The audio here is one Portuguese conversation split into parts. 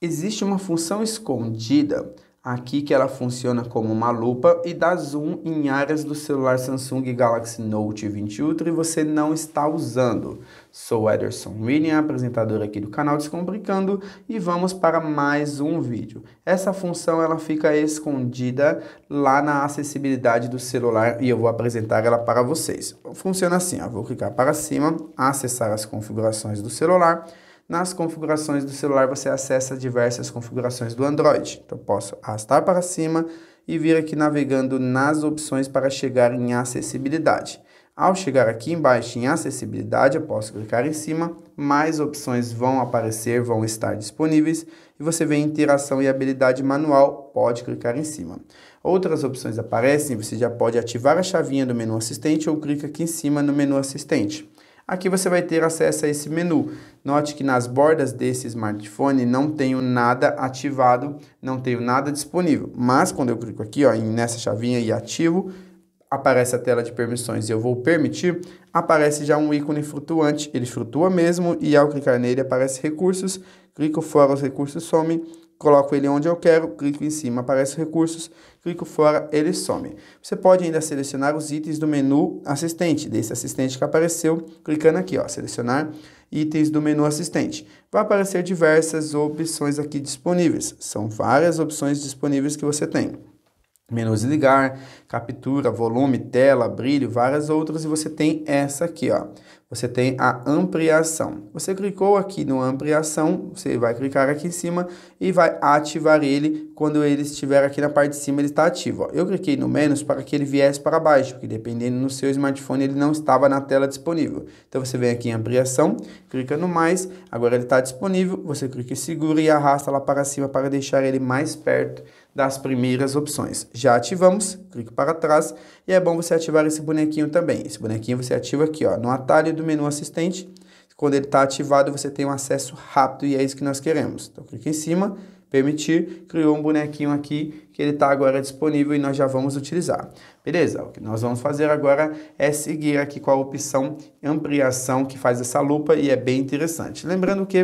Existe uma função escondida aqui que ela funciona como uma lupa e dá zoom em áreas do celular Samsung Galaxy Note 20 Ultra e você não está usando. Sou Ederson William, apresentador aqui do canal Descomplicando e vamos para mais um vídeo. Essa função ela fica escondida lá na acessibilidade do celular e eu vou apresentar ela para vocês. Funciona assim, ó, vou clicar para cima, acessar as configurações do celular nas configurações do celular você acessa diversas configurações do Android. Então posso arrastar para cima e vir aqui navegando nas opções para chegar em acessibilidade. Ao chegar aqui embaixo em acessibilidade, eu posso clicar em cima, mais opções vão aparecer, vão estar disponíveis e você vê interação e habilidade manual, pode clicar em cima. Outras opções aparecem, você já pode ativar a chavinha do menu assistente ou clica aqui em cima no menu assistente. Aqui você vai ter acesso a esse menu. Note que nas bordas desse smartphone não tenho nada ativado, não tenho nada disponível. Mas quando eu clico aqui ó, nessa chavinha e ativo, aparece a tela de permissões e eu vou permitir, aparece já um ícone flutuante, ele flutua mesmo e ao clicar nele aparece recursos, clico fora, os recursos somem, coloco ele onde eu quero, clico em cima, aparece recursos, clico fora, ele some. Você pode ainda selecionar os itens do menu assistente, desse assistente que apareceu, clicando aqui, ó, selecionar itens do menu assistente. Vai aparecer diversas opções aqui disponíveis, são várias opções disponíveis que você tem. Menus ligar, captura, volume, tela, brilho, várias outras e você tem essa aqui, ó você tem a ampliação. Você clicou aqui no ampliação, você vai clicar aqui em cima e vai ativar ele quando ele estiver aqui na parte de cima, ele está ativo. Ó. Eu cliquei no menos para que ele viesse para baixo, porque dependendo no seu smartphone ele não estava na tela disponível. Então você vem aqui em ampliação, clica no mais, agora ele está disponível, você clica e segura e arrasta lá para cima para deixar ele mais perto das primeiras opções. Já ativamos, clique para trás e é bom você ativar esse bonequinho também. Esse bonequinho você ativa aqui ó, no atalho do menu assistente. Quando ele está ativado, você tem um acesso rápido e é isso que nós queremos. Então, clique em cima, permitir, criou um bonequinho aqui que ele está agora disponível e nós já vamos utilizar. Beleza, o que nós vamos fazer agora é seguir aqui com a opção ampliação que faz essa lupa e é bem interessante. Lembrando que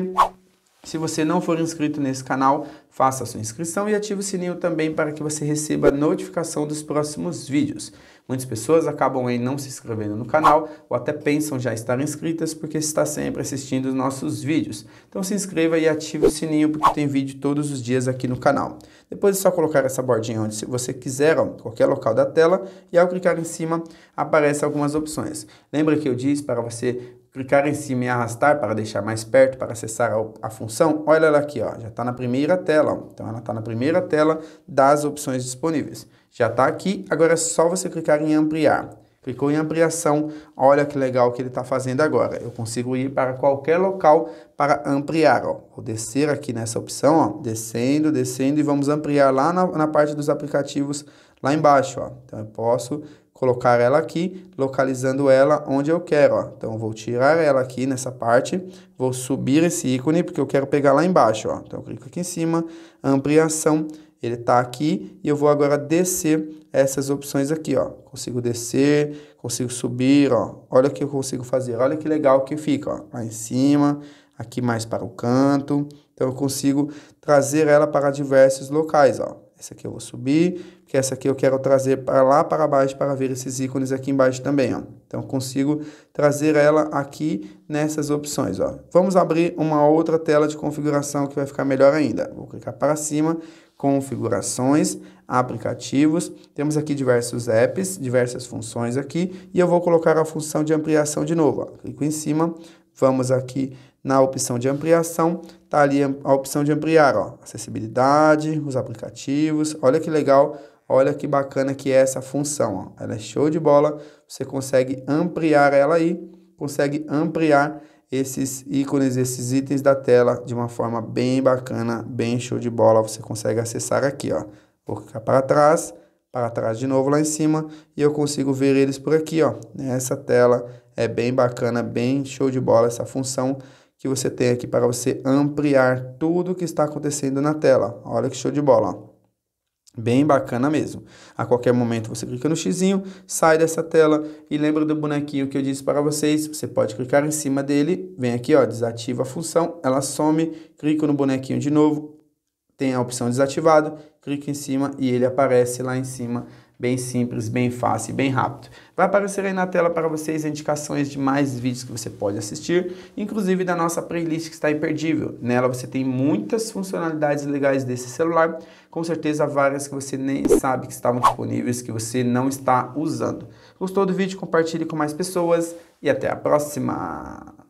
se você não for inscrito nesse canal, faça a sua inscrição e ative o sininho também para que você receba notificação dos próximos vídeos. Muitas pessoas acabam aí não se inscrevendo no canal ou até pensam já estar inscritas porque está sempre assistindo os nossos vídeos. Então se inscreva e ative o sininho porque tem vídeo todos os dias aqui no canal. Depois é só colocar essa bordinha onde você quiser, ó, qualquer local da tela, e ao clicar em cima aparecem algumas opções. Lembra que eu disse para você clicar em cima e arrastar para deixar mais perto, para acessar a, a função, olha ela aqui, ó, já está na primeira tela. Ó. Então, ela está na primeira tela das opções disponíveis. Já está aqui, agora é só você clicar em ampliar. Clicou em ampliação, olha que legal que ele está fazendo agora. Eu consigo ir para qualquer local para ampliar. Ó. Vou descer aqui nessa opção, ó, descendo, descendo e vamos ampliar lá na, na parte dos aplicativos lá embaixo. Ó. Então, eu posso colocar ela aqui, localizando ela onde eu quero. Ó. Então, eu vou tirar ela aqui nessa parte, vou subir esse ícone, porque eu quero pegar lá embaixo. Ó. Então, eu clico aqui em cima, ampliação, ele está aqui, e eu vou agora descer essas opções aqui. Ó. Consigo descer, consigo subir, ó. olha o que eu consigo fazer, olha que legal que fica. Ó. Lá em cima, aqui mais para o canto, então eu consigo trazer ela para diversos locais. Ó. Essa aqui eu vou subir, porque essa aqui eu quero trazer para lá para baixo para ver esses ícones aqui embaixo também, ó. Então eu consigo trazer ela aqui nessas opções, ó. Vamos abrir uma outra tela de configuração que vai ficar melhor ainda. Vou clicar para cima, configurações, aplicativos, temos aqui diversos apps, diversas funções aqui, e eu vou colocar a função de ampliação de novo, ó. clico em cima, Vamos aqui na opção de ampliação, tá ali a opção de ampliar, ó, acessibilidade, os aplicativos. Olha que legal, olha que bacana que é essa função, ó. Ela é show de bola, você consegue ampliar ela aí, consegue ampliar esses ícones, esses itens da tela de uma forma bem bacana, bem show de bola. Você consegue acessar aqui, ó. Vou clicar para trás, para trás de novo lá em cima e eu consigo ver eles por aqui, ó, nessa tela. É bem bacana, bem show de bola essa função que você tem aqui para você ampliar tudo o que está acontecendo na tela. Olha que show de bola, ó. Bem bacana mesmo. A qualquer momento você clica no xizinho, sai dessa tela e lembra do bonequinho que eu disse para vocês. Você pode clicar em cima dele, vem aqui, ó, desativa a função, ela some, clica no bonequinho de novo, tem a opção desativado, clica em cima e ele aparece lá em cima, bem simples, bem fácil e bem rápido. Vai aparecer aí na tela para vocês indicações de mais vídeos que você pode assistir, inclusive da nossa playlist que está imperdível. Nela você tem muitas funcionalidades legais desse celular, com certeza várias que você nem sabe que estavam disponíveis, que você não está usando. Gostou do vídeo? Compartilhe com mais pessoas e até a próxima!